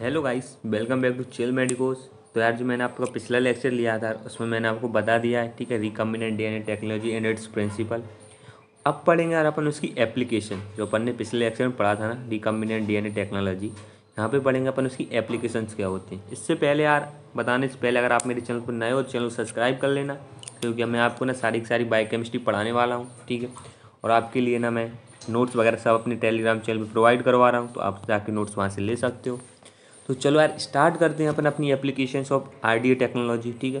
hello guys welcome back to Chill Medicos तो यार जो मैंने आपका पिछला लेक्चर लिया था उसमें मैंने आपको बता दिया है ठीक है recombinant DNA technology and its principle अब पढ़ेंगे यार अपन उसकी एप्लीकेशन जो अपन ने पिछले लेक्चर में पढ़ा था ना रिकम्बिनेंट डीएनए टेक्नोलॉजी यहाँ पे पढ़ेंगे अपन उसकी एप्लीकेशंस क्या होती हैं इससे पहले यार बताने से पहले अगर आप मेरे चैनल पर नए हो चैनल सब्सक्राइब कर लेना क्योंकि मैं आपको ना सारी की सारी बायोकेमिस्ट्री पढ़ाने वाला हूँ ठीक है और आपके लिए ना मैं नोट्स वगैरह सब अपने टेलीग्राम चैनल पर प्रोवाइड करवा रहा हूँ तो आप जाके नोट्स वहाँ से ले सकते हो तो चलो यार स्टार्ट करते हैं अपन अपनी एप्लीकेशन ऑफ आर टेक्नोलॉजी ठीक है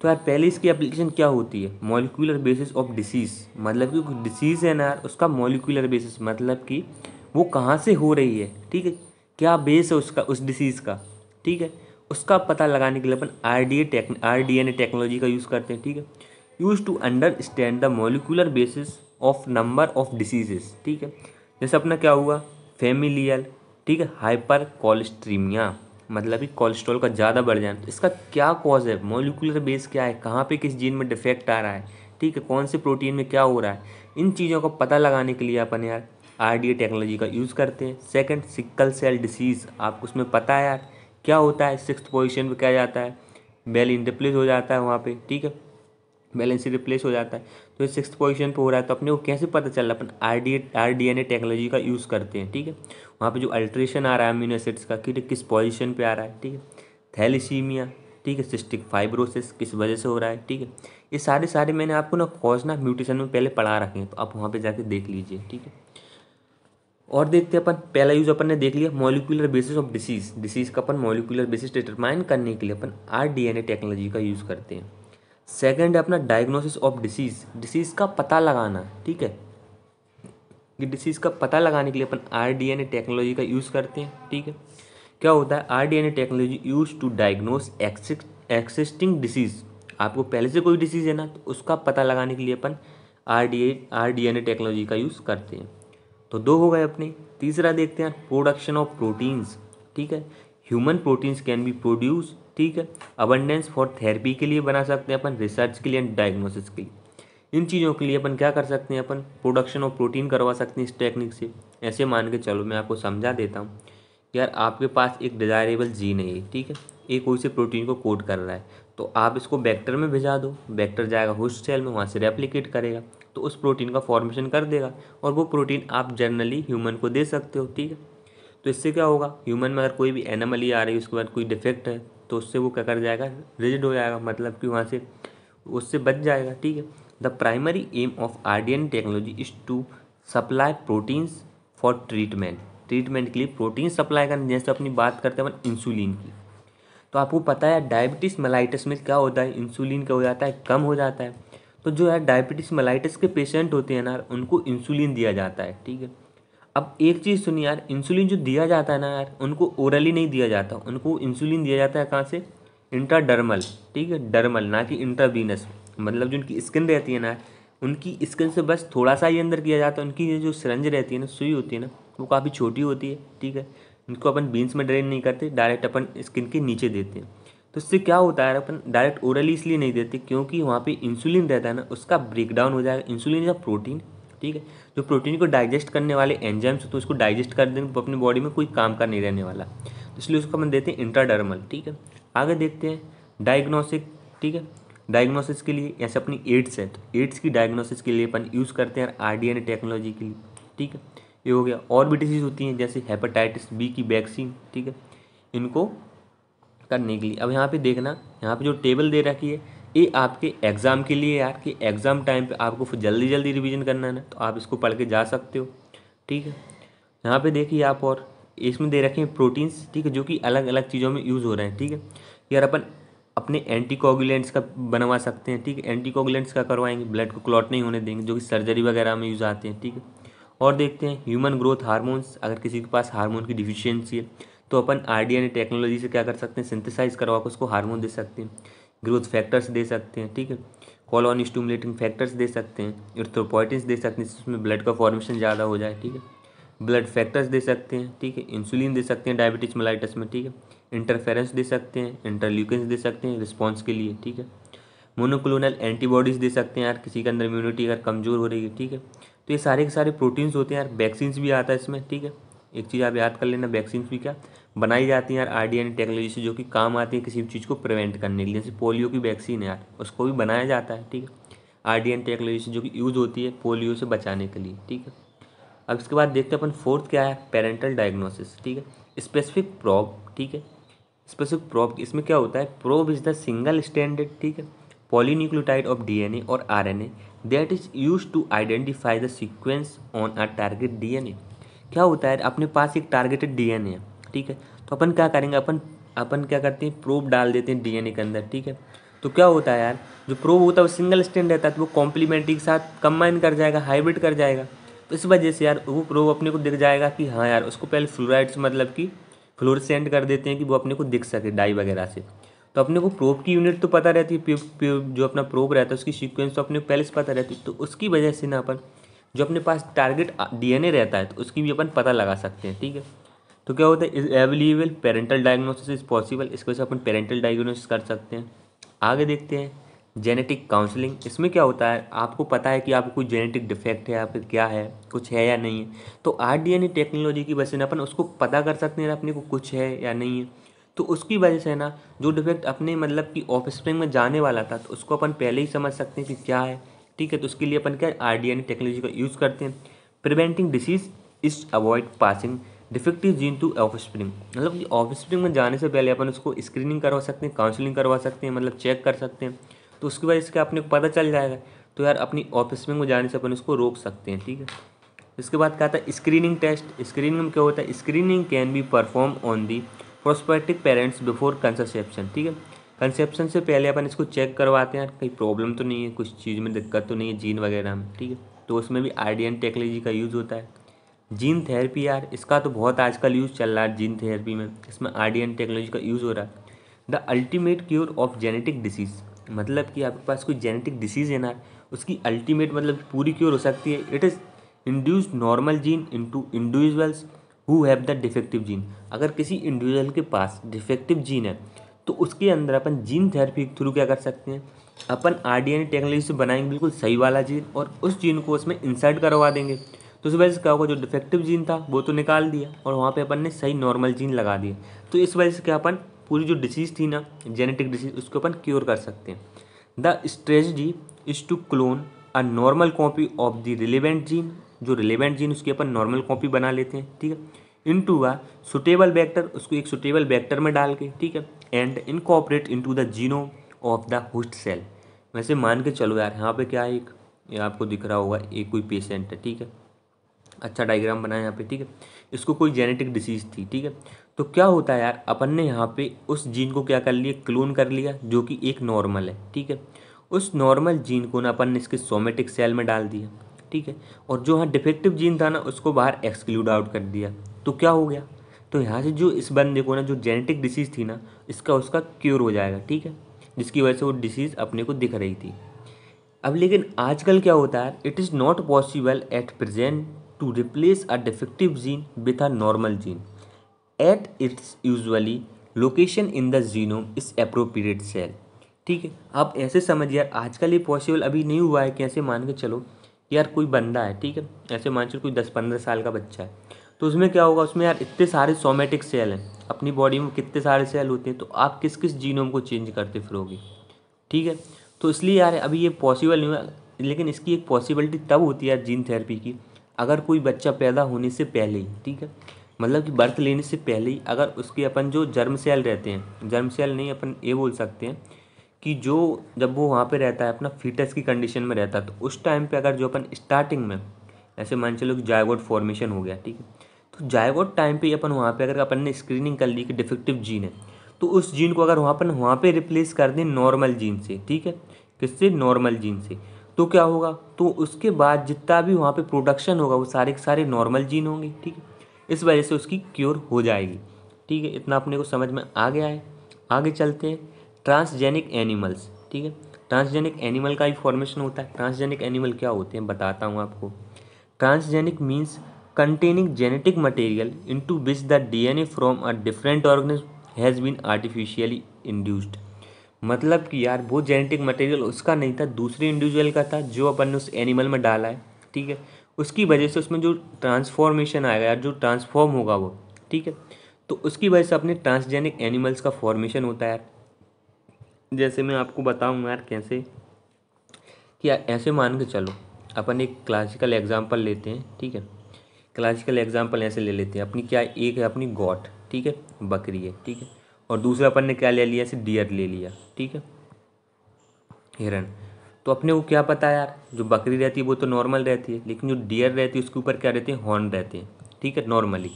तो यार पहले इसकी एप्लीकेशन क्या होती है मॉलिकुलर बेसिस ऑफ डिसीज़ मतलब कि डिसीज़ है ना यार उसका मॉलिकुलर बेसिस मतलब कि वो कहाँ से हो रही है ठीक है क्या बेस है उसका उस डिसीज़ का ठीक है उसका पता लगाने के लिए अपन आर डी टेक्न R D N A technology का यूज़ करते हैं ठीक है use to understand the molecular basis of number of diseases ठीक है जैसे अपना क्या हुआ फेमिलियल ठीक है हाइपर कोलेस्ट्रीमिया मतलब कि कोलेस्ट्रॉल का ज़्यादा बढ़ जाना तो इसका क्या कॉज है मोलिकुलर बेस क्या है कहाँ पे किस जीन में डिफेक्ट आ रहा है ठीक है कौन से प्रोटीन में क्या हो रहा है इन चीज़ों का पता लगाने के लिए अपन यार आर टेक्नोलॉजी का यूज़ करते हैं सेकंड सिक्कल सेल डिसीज़ आपको उसमें पता है यार क्या होता है सिक्स पोजिशन पर क्या जाता है बेल इंटरप्लेस हो जाता है वहाँ पर ठीक है बैलेंस शीट रिप्लेस हो जाता है तो ये सिक्स पोजीशन पर हो रहा है तो अपने को कैसे पता चल रहा है अपन R D R D N A technology का यूज़ करते हैं ठीक है वहाँ पे जो अल्ट्रेशन आ रहा है अमीनो एसिड्स का कि किस पोजीशन पे आ रहा है ठीक है थैलीसीमिया ठीक है सिस्टिक फाइब्रोसिस किस वजह से हो रहा है ठीक है ये सारे सारे मैंने आपको ना कॉज ना म्यूटेशन में पहले पढ़ा रखे हैं तो आप वहाँ पर जाके देख लीजिए ठीक है और देखते हैं अपन पहला यूज़ अपन ने देख लिया molecular basis of disease disease का अपन मॉलिकुलर बेसिस डिटरमाइन करने के लिए अपन R D N A technology का यूज़ करते हैं सेकंड है अपना डायग्नोसिस ऑफ डिसीज़ डिसीज़ का पता लगाना ठीक है कि डिसीज़ का पता लगाने के लिए अपन R D N A technology का यूज़ करते हैं ठीक है क्या होता है R D N A technology use to diagnose existing disease आपको पहले से कोई डिसीज़ है ना तो उसका पता लगाने के लिए अपन R D R D N A technology का यूज़ करते हैं तो दो हो गए अपने तीसरा देखते हैं प्रोडक्शन ऑफ प्रोटीन्स ठीक है human proteins can be produce ठीक है अबंडेंस फॉर थेरेपी के लिए बना सकते हैं अपन रिसर्च के लिए एंड डायग्नोसिस के लिए इन चीज़ों के लिए अपन क्या कर सकते हैं अपन प्रोडक्शन ऑफ प्रोटीन करवा सकते हैं इस टेक्निक से ऐसे मान के चलो मैं आपको समझा देता हूँ यार आपके पास एक डिज़ायरेबल जीन है ठीक है ये कोई से प्रोटीन को कोड कर रहा है तो आप इसको बैक्टर में भिजा दो बैक्टर जाएगा होस्ट सेल में वहाँ से रेप्लिकेट करेगा तो उस प्रोटीन का फॉर्मेशन कर देगा और वो प्रोटीन आप जनरली ह्यूमन को दे सकते हो ठीक है तो इससे क्या होगा ह्यूमन में अगर कोई भी एनमली आ रही है उसके बाद कोई डिफेक्ट है तो उससे वो क्या कर जाएगा रिजिड हो जाएगा मतलब कि वहाँ से उससे बच जाएगा ठीक है the primary aim of R technology is to supply proteins for treatment treatment के लिए प्रोटीन सप्लाई करना जैसे अपनी बात करते हैं अपन इंसुलिन की तो आपको पता है डायबिटीज़ मलाइटिस में क्या होता है इंसुलिन क्या हो जाता है कम हो जाता है तो जो है डायबिटीज़ मलाइटिस के पेशेंट होते हैं ना उनको इंसुलिन दिया जाता है ठीक है अब एक चीज़ सुनिए यार इंसुलिन जो दिया जाता है ना यार उनको ओरली नहीं दिया जाता उनको इंसुलिन दिया जाता है कहाँ से इंट्राडर्मल ठीक है डर्मल ना कि इंट्रावीनस मतलब जो उनकी स्किन रहती है ना उनकी स्किन से बस थोड़ा सा ही अंदर किया जाता है उनकी जो सरंज रहती है ना सुई होती है ना वो काफ़ी छोटी होती है ठीक है उनको अपन बीन्स में ड्रेन नहीं करते डायरेक्ट अपन स्किन के नीचे देते हैं तो इससे क्या होता है अपन डायरेक्ट ओरली इसलिए नहीं देते क्योंकि वहाँ पे इंसुलिन रहता है ना उसका ब्रेकडाउन हो जाएगा इंसुलिन या प्रोटीन ठीक है जो प्रोटीन को डाइजेस्ट करने वाले एंजाम्स तो उसको डाइजेस्ट कर देंगे तो अपनी बॉडी में कोई काम का नहीं रहने वाला तो इसलिए उसको हम देते हैं इंट्राडर्मल ठीक है आगे देखते हैं डायग्नोसिक ठीक है डायग्नोसिस के लिए ऐसे अपनी एड्स है तो एड्स की डायग्नोसिस के लिए अपन यूज़ करते हैं आर डी टेक्नोलॉजी के लिए ठीक है ये हो गया और भी डिजीज़ होती हैं जैसे हेपेटाइटिस बी की वैक्सीन ठीक है इनको करने के लिए अब यहाँ पे देखना यहाँ पे जो टेबल दे रखी है ये आपके एग्ज़ाम के लिए यार कि एग्ज़ाम टाइम पे आपको जल्दी जल्दी रिवीजन करना है ना तो आप इसको पढ़ के जा सकते हो ठीक है यहाँ पे देखिए आप और इसमें दे रखे हैं प्रोटीन्स ठीक है जो कि अलग अलग चीज़ों में यूज़ हो रहे हैं ठीक है यार अपन अपने एंटीकोगुलेंट्स का बनवा सकते हैं ठीक है एंटीकोगुलेंट्स का करवाएंगे ब्लड को क्लॉट नहीं होने देंगे जो कि सर्जरी वगैरह में यूज़ आते हैं ठीक है और देखते हैं ह्यूमन ग्रोथ हार्मोन्स अगर किसी के पास हार्मोन की डिफिशियंसी है तो अपन आर टेक्नोलॉजी से क्या कर सकते हैं सिंथेसाइज करवा कर उसको हार्मोन दे सकते हैं ग्रोथ फैक्टर्स दे सकते हैं ठीक है कॉलोन स्टूमुलेटिंग फैक्टर्स दे सकते हैं इर्थ्रोपोइटिस दे सकते हैं जिसमें ब्लड का फॉर्मेशन ज़्यादा हो जाए ठीक है ब्लड फैक्टर्स दे सकते हैं ठीक है इंसुलिन दे सकते हैं डायबिटीज मलाइटस में ठीक है इंटरफेरेंस दे सकते हैं इंटरल्यूकेंस दे सकते हैं रिस्पॉन्स के लिए ठीक है मोनोक्लोनल एंटीबॉडीज़ दे सकते हैं यार किसी के अंदर इम्यूनिटी अगर कमज़ोर हो रही है ठीक है तो ये सारे के सारे प्रोटीन्स होते हैं यार वैक्सीन्स भी आता है इसमें ठीक है एक चीज़ आप याद कर लेना वैक्सीन्स भी क्या बनाई जाती हैं यार आर डी टेक्नोलॉजी से जो कि काम आती है किसी भी चीज़ को प्रिवेंट करने के लिए जैसे पोलियो की वैक्सीन है यार उसको भी बनाया जाता है ठीक है आर डी टेक्नोलॉजी से जो कि यूज़ होती है पोलियो से बचाने के लिए ठीक है अब इसके बाद देखते हैं अपन फोर्थ क्या है पेरेंटल डायग्नोसिस ठीक है स्पेसिफिक प्रॉब ठीक है स्पेसिफिक प्रॉब इसमें क्या होता है probe is the single standard ठीक है पॉलीन्यूक्लियोटाइड ऑफ डीएनए और RNA that is use to identify the sequence on a target DNA क्या होता है अपने पास एक टारगेटेड डीएनए है ठीक है तो अपन क्या करेंगे अपन अपन क्या करते हैं प्रोब डाल देते हैं डीएनए के अंदर ठीक है तो क्या होता है यार जो प्रोब होता है वो सिंगल स्टैंड रहता है तो वो कॉम्प्लीमेंट्री के साथ कंबाइन कर जाएगा हाइब्रिड कर जाएगा तो इस वजह से यार वो प्रोब अपने को दिख जाएगा कि हाँ यार उसको पहले फ्लोराइड्स मतलब कि फ्लोरसेंट कर देते हैं कि वो अपने को दिख सके डाई वगैरह से तो अपने को प्रोब की यूनिट तो पता रहती है जो अपना प्रोब रहता है उसकी सीक्वेंस तो अपने को पहले से पता रहती है तो उसकी वजह से ना अपन जो अपने पास टारगेट डीएनए रहता है तो उसकी भी अपन पता लगा सकते हैं ठीक है तो क्या होता है available parental diagnosis is possible इसकी वजह से अपन पेरेंटल डायग्नोसिस कर सकते हैं आगे देखते हैं जेनेटिक काउंसलिंग इसमें क्या होता है आपको पता है कि आपको कोई जेनेटिक डिफेक्ट है या फिर क्या है कुछ है या नहीं है तो आर टेक्नोलॉजी की वजह से ना अपन उसको पता कर सकते हैं अपने को कुछ है या नहीं है तो उसकी वजह से ना जो डिफेक्ट अपने मतलब कि ऑफ स्प्रिंग में जाने वाला था तो उसको अपन पहले ही समझ सकते हैं कि क्या है ठीक है तो उसके लिए अपन क्या आर टेक्नोलॉजी का यूज़ करते हैं preventing disease is avoid passing defective gene to offspring मतलब कि ऑफ स्प्रिंग में जाने से पहले अपन उसको स्क्रीनिंग करवा सकते हैं काउंसलिंग करवा सकते हैं मतलब चेक कर सकते हैं तो उसकी वजह से अपने को पता चल जाएगा तो यार अपनी ऑफ स्प्रिंग में जाने से अपन उसको रोक सकते हैं ठीक है इसके बाद क्या था स्क्रीनिंग टेस्ट स्क्रीनिंग में क्या होता है screening can be perform on the prospective parents before conception ठीक है कंसेप्शन से पहले अपन इसको चेक करवाते हैं कहीं प्रॉब्लम तो नहीं है कुछ चीज़ में दिक्कत तो नहीं है जीन वगैरह में ठीक है तो उसमें भी आर टेक्नोलॉजी का यूज़ होता है जीन थेरेपी यार इसका तो बहुत आजकल यूज़ चल रहा है जीन थेरेपी में इसमें आर टेक्नोलॉजी का यूज़ हो रहा है the ultimate cure of genetic disease मतलब कि आपके पास कोई जेनेटिक डिसीज़ है ना उसकी अल्टीमेट मतलब पूरी क्योर हो सकती है it is induce normal gene into individuals who have the defective gene अगर किसी इंडिविजुअल के पास डिफेक्टिव जीन है तो उसके अंदर अपन जीन थेरेपी के थ्रू क्या कर सकते हैं अपन आर टेक्नोलॉजी से बनाएंगे बिल्कुल सही वाला जीन और उस जीन को उसमें इंसर्ट करवा देंगे तो इस वजह से क्या होगा जो डिफेक्टिव जीन था वो तो निकाल दिया और वहाँ पे अपन ने सही नॉर्मल जीन लगा दिए तो इस वजह से क्या अपन पूरी जो डिसीज़ थी ना जेनेटिक डिसीज़ उसको अपन क्योर कर सकते हैं the strategy is to clone a normal copy of the relevant gene जो रिलेवेंट जीन उसकी अपन नॉर्मल कॉपी बना लेते हैं ठीक है into a suitable vector उसको एक सुटेबल वैक्टर में डाल के ठीक है and incorporate into the genome of the host cell वैसे मान के चलो यार यहाँ पे क्या है एक आपको दिख रहा होगा एक कोई पेशेंट है ठीक है अच्छा डायग्राम बनाया यहाँ पे ठीक है इसको कोई जेनेटिक डिसीज़ थी ठीक है तो क्या होता है यार अपन ने यहाँ पे उस जीन को क्या कर लिया क्लोन कर लिया जो कि एक नॉर्मल है ठीक है उस नॉर्मल जीन को ना अपन ने इसके सोमेटिक सेल में डाल दिया ठीक है और जो यहाँ डिफेक्टिव जीन था ना उसको बाहर एक्सक्लूड आउट कर दिया तो क्या हो गया तो यहाँ से जो इस बंदे को ना जो जेनेटिक डिसीज़ थी ना इसका उसका क्योर हो जाएगा ठीक है जिसकी वजह से वो डिसीज़ अपने को दिख रही थी अब लेकिन आजकल क्या होता है it is not possible at present to replace a defective gene with a normal gene at its usually location in the genome is appropriate cell ठीक है आप ऐसे समझिए यार आजकल ये पॉसिबल अभी नहीं हुआ है कि ऐसे मान के चलो यार कोई बंदा है ठीक है ऐसे मान चलो कोई दस पंद्रह साल का बच्चा है तो उसमें क्या होगा उसमें यार इतने सारे सोमेटिक सेल हैं अपनी बॉडी में कितने सारे सेल होते हैं तो आप किस किस जीनोम को चेंज करते फिरोगे ठीक है तो इसलिए यार अभी ये पॉसिबल नहीं हुआ लेकिन इसकी एक पॉसिबिलिटी तब होती है यार जीन थेरेपी की अगर कोई बच्चा पैदा होने से पहले ही ठीक है मतलब कि बर्थ लेने से पहले ही अगर उसके अपन जो जर्म सेल रहते हैं जर्म सेल नहीं अपन ये बोल सकते हैं कि जो जब वो वहाँ पे रहता है अपना फीटस की कंडीशन में रहता है तो उस टाइम पे अगर जो अपन स्टार्टिंग में ऐसे मान चलो कि जायगोट फॉर्मेशन हो गया ठीक है तो जायगोट टाइम पे अपन वहाँ पे अगर अपन ने स्क्रीनिंग कर ली कि डिफेक्टिव जीन है तो उस जीन को अगर वहाँ अपन वहाँ पर रिप्लेस कर दें नॉर्मल जीन से ठीक है किससे नॉर्मल जीन से तो क्या होगा तो उसके बाद जितना भी वहाँ पे प्रोडक्शन होगा वो सारे के सारे नॉर्मल जीन होंगे ठीक है इस वजह से उसकी क्योर हो जाएगी ठीक है इतना अपने को समझ में आ गया है आगे चलते हैं ट्रांसजेनिक एनिमल्स ठीक है ट्रांसजेनिक एनिमल का ही फॉर्मेशन होता है ट्रांसजेनिक एनिमल क्या होते हैं बताता हूँ आपको transgenic means containing into which the D N A from a different organism has been artificially induced मतलब कि यार वो जेनेटिक मटेरियल उसका नहीं था दूसरे इंडिविजुअल का था जो अपन ने उस एनिमल में डाला है ठीक है उसकी वजह से उसमें जो ट्रांसफॉर्मेशन आएगा यार जो ट्रांसफॉर्म होगा वो ठीक है तो उसकी वजह से अपने ट्रांसजेनिक एनिमल्स का फॉर्मेशन होता है यार जैसे मैं आपको बताऊँगा यार कैसे कि यार ऐसे मान के चलो अपन एक क्लासिकल एग्जाम्पल लेते हैं ठीक है क्लासिकल एग्जाम्पल ऐसे ले लेते हैं अपनी क्या एक है अपनी गॉट ठीक है बकरी है ठीक है और दूसरा अपन ने क्या ले लिया इसे डियर ले लिया ठीक है हिरण तो अपने को क्या पता यार जो बकरी रहती है वो तो नॉर्मल रहती है लेकिन जो डियर रहती है उसके ऊपर क्या रहते हैं हॉर्न रहते हैं ठीक है नॉर्मली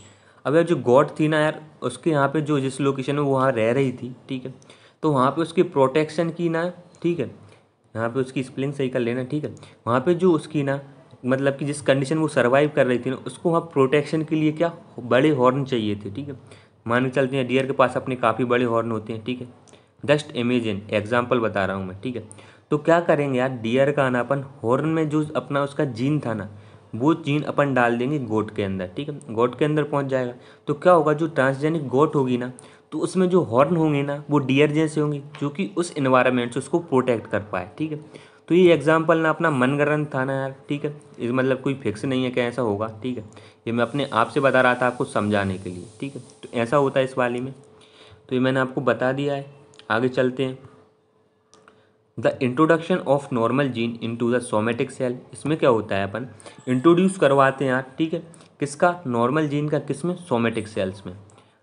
अब यार जो गॉड थी ना यार उसके यहाँ पे जो जिस लोकेशन में वो वहाँ रह रही थी ठीक है तो वहाँ पे उसकी प्रोटेक्शन की ना ठीक है यहाँ पे उसकी स्प्लिंग सही कर लेना ठीक है वहाँ पे जो उसकी ना मतलब कि जिस कंडीशन वो सर्वाइव कर रही थी ना उसको वहाँ प्रोटेक्शन के लिए क्या बड़े हॉर्न चाहिए थे ठीक है मान के चलते हैं डियर के पास अपने काफ़ी बड़े हॉर्न होते हैं ठीक है जस्ट इमेजिन एग्जाम्पल बता रहा हूँ मैं ठीक है तो क्या करेंगे यार डियर का आना अपन हॉर्न में जो अपना उसका जीन था ना वो जीन अपन डाल देंगे गोट के अंदर ठीक है गोट के अंदर पहुंच जाएगा तो क्या होगा जो ट्रांसजेनिक गोट होगी ना तो उसमें जो हॉर्न होंगे ना वो डियर जैसे होंगे जो कि उस इन्वायरमेंट से उसको प्रोटेक्ट कर पाए ठीक है तो ये एग्जाम्पल ना अपना मनगरन था ना यार ठीक है इस मतलब कोई फिक्स नहीं है कि ऐसा होगा ठीक है ये मैं अपने आप से बता रहा था आपको समझाने के लिए ठीक है तो ऐसा होता है इस वाली में तो ये मैंने आपको बता दिया है आगे चलते हैं the introduction of normal gene into the somatic cell इसमें क्या होता है अपन इंट्रोड्यूस करवाते हैं आप ठीक है किसका नॉर्मल जीन का किस में सोमेटिक सेल्स में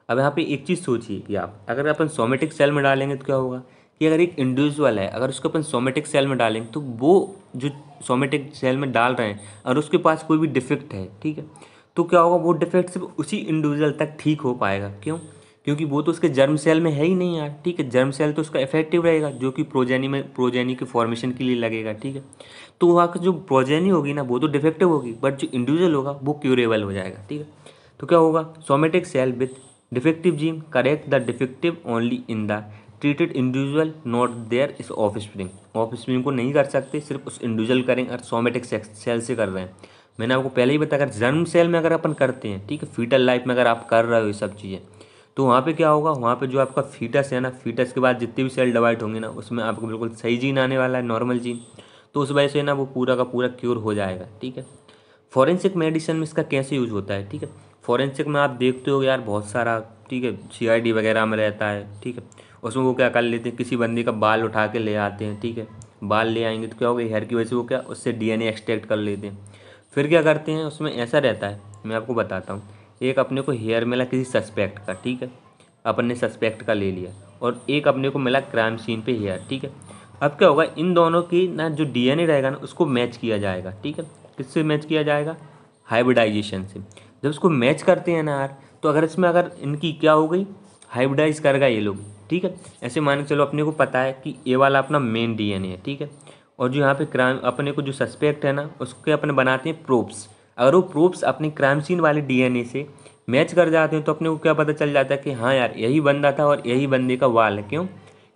अब यहाँ पे एक चीज़ सोचिए कि आप अगर अपन सोमेटिक सेल में डालेंगे तो क्या होगा कि अगर एक इंडिविजुअल है अगर उसको अपन सोमेटिक सेल में डालेंगे तो वो जो सोमेटिक सेल में डाल रहे हैं और उसके पास कोई भी डिफेक्ट है ठीक है तो क्या होगा वो डिफेक्ट सिर्फ उसी इंडिविजुअल तक ठीक हो पाएगा क्यों क्योंकि वो तो उसके जर्म सेल में है ही नहीं यार ठीक है जर्म सेल तो उसका इफेक्टिव रहेगा जो कि प्रोजेनी में प्रोजेनी के फॉर्मेशन के लिए लगेगा ठीक है तो वहाँ की जो प्रोजेनी होगी ना वो तो डिफेक्टिव होगी बट जो इंडिविजुअल होगा वो क्यूरेबल हो जाएगा ठीक है तो क्या होगा somatic cell with defective gene correct the defective only in the treated individual not their is offspring offspring को नहीं कर सकते सिर्फ उस इंडिविजुअल करेंगे और सोमेटिक सेल से कर रहे हैं मैंने आपको पहले ही बताया जर्म जन्म सेल में अगर अपन करते हैं ठीक है फीटल लाइफ में अगर आप कर रहे हो ये सब चीज़ें तो वहाँ पे क्या होगा वहाँ पे जो आपका फीटस है ना फीटस के बाद जितने भी सेल डिवाइड होंगे ना उसमें आपको बिल्कुल सही जीन आने वाला है नॉर्मल जीन तो उस वजह से ना वो पूरा का पूरा क्योर हो जाएगा ठीक है फॉरेंसिक मेडिसिन में इसका कैसे यूज़ होता है ठीक है फॉरेंसिक में आप देखते हो यार बहुत सारा ठीक है सी वगैरह में रहता है ठीक है उसमें वो क्या कर लेते हैं किसी बंदे का बाल उठा के ले आते हैं ठीक है बाल ले आएंगे तो क्या होगा हेयर की वजह से वो क्या उससे डी एक्सट्रैक्ट कर लेते हैं फिर क्या करते हैं उसमें ऐसा रहता है मैं आपको बताता हूँ एक अपने को हेयर मिला किसी सस्पेक्ट का ठीक है अपन ने सस्पेक्ट का ले लिया और एक अपने को मिला क्राइम सीन पे हेयर ठीक है अब क्या होगा इन दोनों की ना जो डीएनए रहेगा ना उसको मैच किया जाएगा ठीक है किससे मैच किया जाएगा हाइब्रिडाइजेशन से जब उसको मैच करते हैं ना यार तो अगर इसमें अगर इनकी क्या हो गई हाइब्रिडाइज करेगा ये लोग ठीक है ऐसे मान के चलो अपने को पता है कि ये वाला अपना मेन डी है ठीक है और जो यहाँ पे क्राइम अपने को जो सस्पेक्ट है ना उसके अपने बनाते हैं प्रोप्स अगर वो प्रोप्स अपने क्राइम सीन वाले डीएनए से मैच कर जाते हैं तो अपने को क्या पता चल जाता है कि हाँ यार यही बंदा था और यही बंदे का वाल है क्यों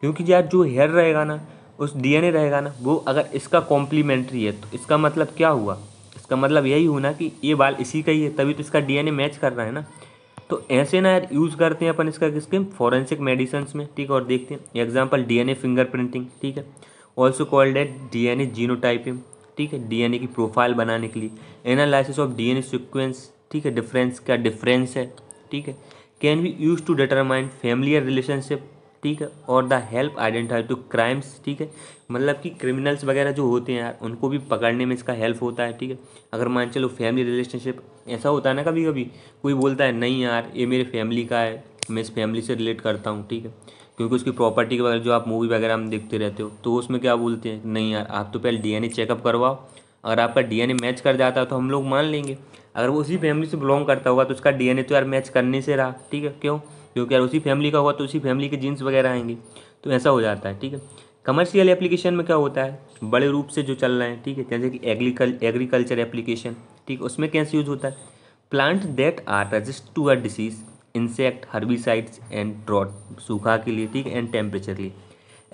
क्योंकि यार जो हेयर रहेगा ना उस डीएनए रहेगा ना वो अगर इसका कॉम्प्लीमेंट्री है तो इसका मतलब क्या हुआ इसका मतलब यही हुआ ना कि ये बाल इसी का ही है तभी तो इसका डी मैच कर रहा है ना तो ऐसे ना यार यूज़ करते हैं अपन इसका किसके फॉरेंसिक मेडिसन्स में ठीक है और देखते हैं एग्जाम्पल डीएनए फिंगरप्रिंटिंग ठीक है also called at D N A genotyping ठीक है डीएनए की प्रोफाइल बनाने के लिए एनालिसिस ऑफ डीएनए सीक्वेंस ठीक है डिफरेंस क्या डिफरेंस है ठीक है can be use to determine familiar relationship ठीक है और the help identify to crimes ठीक है मतलब कि क्रिमिनल्स वगैरह जो होते हैं यार उनको भी पकड़ने में इसका हेल्प होता है ठीक है अगर मान चलो फैमिली रिलेशनशिप ऐसा होता है ना कभी कभी कोई बोलता है नहीं यार ये मेरे फैमिली का है मैं इस फैमिली से रिलेट करता हूँ ठीक है क्योंकि उसकी प्रॉपर्टी के वगैरह जो आप मूवी वगैरह में देखते रहते हो तो उसमें क्या बोलते हैं नहीं यार आप तो पहले ए चेकअप करवाओ अगर आपका ए मैच कर जाता है तो हम लोग मान लेंगे अगर वो उसी फैमिली से बिलोंग करता होगा तो उसका ए तो यार मैच करने से रहा ठीक है क्यों क्योंकि यार उसी फैमिली का होगा तो उसी फैमिली के जीन्स वगैरह आएंगे तो ऐसा हो जाता है ठीक है कमर्शियल एप्लीकेशन में क्या होता है बड़े रूप से जो चल रहे हैं ठीक है जैसे कि एग्रीकल एग्रीकल्चर एप्लीकेशन ठीक है उसमें कैसे यूज़ होता है plant that are resist to a disease insect herbicides and drought सूखा के लिए ठीक है एंड टेम्परेचर के लिए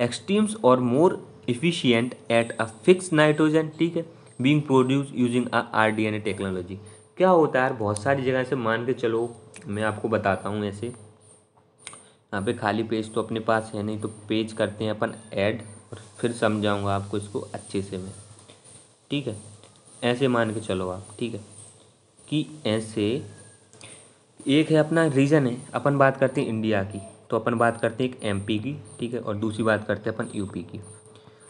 एक्सट्रीम्स और more efficient at a fix nitrogen ठीक है being produce using a R D N A technology क्या होता है बहुत सारी जगह से मान के चलो मैं आपको बताता हूँ ऐसे यहाँ पे खाली पेज तो अपने पास है नहीं तो पेज करते हैं अपन ऐड और फिर समझाऊँगा आपको इसको अच्छे से मैं ठीक है ऐसे मान के चलो आप ठीक है कि ऐसे एक है अपना रीजन है अपन बात करते हैं इंडिया की तो अपन बात करते हैं एक एमपी की ठीक है और दूसरी बात करते हैं अपन यूपी की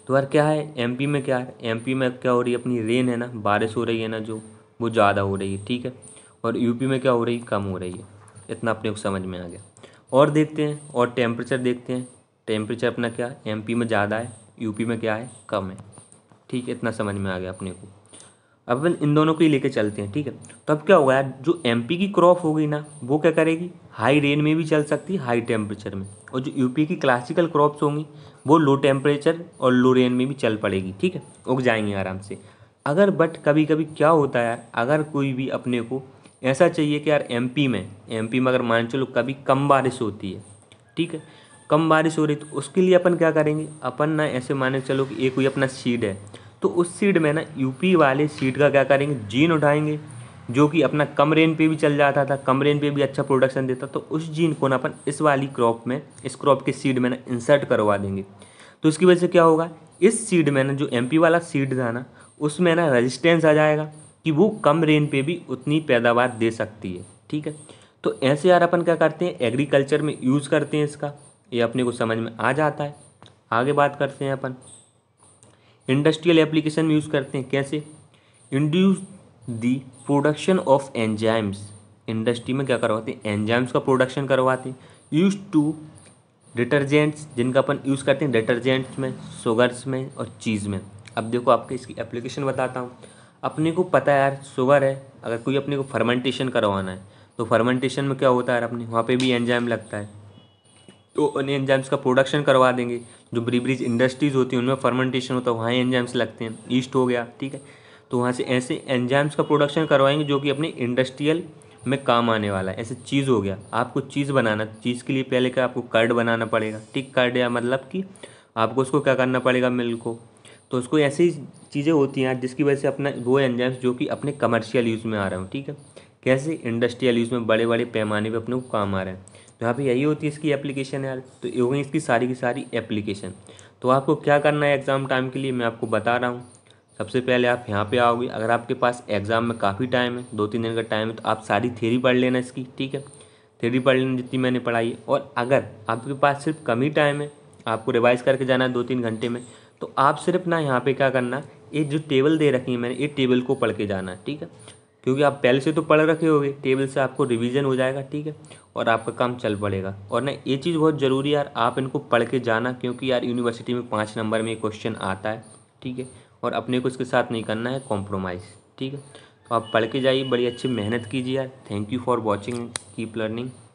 तो यार क्या है एमपी में क्या है एमपी में क्या हो रही है अपनी रेन है ना बारिश हो रही है ना जो वो ज़्यादा हो रही है ठीक है और यूपी में क्या हो रही है कम हो रही है इतना अपने को समझ में आ गया और देखते हैं और टेम्परेचर देखते हैं टेम्परेचर अपना क्या एम में ज़्यादा है यूपी में क्या है कम है ठीक है इतना समझ में आ गया अपने को अब इन दोनों को ही लेके चलते हैं ठीक है तो अब क्या होगा यार जो एमपी की क्रॉप हो गई ना वो क्या करेगी हाई रेन में भी चल सकती है हाई टेम्परेचर में और जो यूपी की क्लासिकल क्रॉप्स होंगी वो लो टेम्परेचर और लो रेन में भी चल पड़ेगी ठीक है उग जाएंगी आराम से अगर बट कभी कभी क्या होता है यार अगर कोई भी अपने को ऐसा चाहिए कि यार एम में पी में अगर मान चलो कभी कम बारिश होती है ठीक है कम बारिश हो रही तो उसके लिए अपन क्या करेंगे अपन ना ऐसे माने चलो कि एक कोई अपना सीड है तो उस सीट में ना यूपी वाले सीट का क्या करेंगे जीन उठाएंगे जो कि अपना कम रेन पे भी चल जाता था कम रेन पे भी अच्छा प्रोडक्शन देता तो उस जीन को ना अपन इस वाली क्रॉप में इस क्रॉप के सीड में ना इंसर्ट करवा देंगे तो इसकी वजह से क्या होगा इस सीड में ना जो एमपी वाला सीड था ना उसमें ना रेजिस्टेंस आ जाएगा कि वो कम रेन पे भी उतनी पैदावार दे सकती है ठीक है तो ऐसे यार अपन क्या करते हैं एग्रीकल्चर में यूज़ करते हैं इसका ये अपने को समझ में आ जाता है आगे बात करते हैं अपन इंडस्ट्रियल एप्लीकेशन में यूज़ करते हैं कैसे induce the production of enzymes industry में क्या करवाते हैं एंजाइम्स का प्रोडक्शन करवाते हैं यूज टू डिटर्जेंट्स जिनका अपन यूज़ करते हैं डिटर्जेंट्स में शुगर्स में और चीज़ में अब देखो आपके इसकी एप्लीकेशन बताता हूँ अपने को पता है यार शुगर है अगर कोई अपने को फर्मेंटेशन करवाना है तो फर्मेंटेशन में क्या होता है यार अपने वहाँ पे भी एंजाइम लगता है तो उन एंजाइम्स का प्रोडक्शन करवा देंगे जो ब्रिज इंडस्ट्रीज़ होती हैं उनमें फर्मेंटेशन होता है वहाँ एंजाइम्स लगते हैं ईस्ट हो गया ठीक है तो वहाँ से ऐसे एंजाइम्स का प्रोडक्शन करवाएंगे जो कि अपने इंडस्ट्रियल में काम आने वाला है ऐसे चीज़ हो गया आपको चीज़ बनाना चीज़ के लिए पहले क्या आपको कार्ड बनाना पड़ेगा ठीक कार्ड या मतलब कि आपको उसको क्या करना पड़ेगा मिल को तो उसको ऐसी चीज़ें होती हैं जिसकी वजह से अपना वो एंजाइम्स जो कि अपने कमर्शियल यूज़ में आ रहे हो ठीक है कैसे इंडस्ट्रियल यूज़ में बड़े बड़े पैमाने पर अपने को काम आ रहे हैं तो यहाँ पे यही होती है इसकी एप्लीकेशन यार तो ये हो गई इसकी सारी की सारी एप्लीकेशन तो आपको क्या करना है एग्ज़ाम टाइम के लिए मैं आपको बता रहा हूँ सबसे पहले आप यहाँ पे आओगे अगर आपके पास एग्ज़ाम में काफ़ी टाइम है दो तीन दिन का टाइम है तो आप सारी थेरी पढ़ लेना इसकी ठीक है थेरी पढ़ लेना जितनी मैंने पढ़ाई है और अगर आपके पास सिर्फ कम ही टाइम है आपको रिवाइज़ करके जाना है दो तीन घंटे में तो आप सिर्फ ना यहाँ पे क्या करना ये जो टेबल दे रखी है मैंने ये टेबल को पढ़ के जाना ठीक है क्योंकि आप पहले से तो पढ़ रखे होगे टेबल से आपको रिवीजन हो जाएगा ठीक है और आपका काम चल पड़ेगा और ना ये चीज़ बहुत ज़रूरी यार आप इनको पढ़ के जाना क्योंकि यार यूनिवर्सिटी में पाँच नंबर में क्वेश्चन आता है ठीक है और अपने को इसके साथ नहीं करना है कॉम्प्रोमाइज़ ठीक है तो आप पढ़ के जाइए बड़ी अच्छी मेहनत कीजिए यार thank you for watching keep learning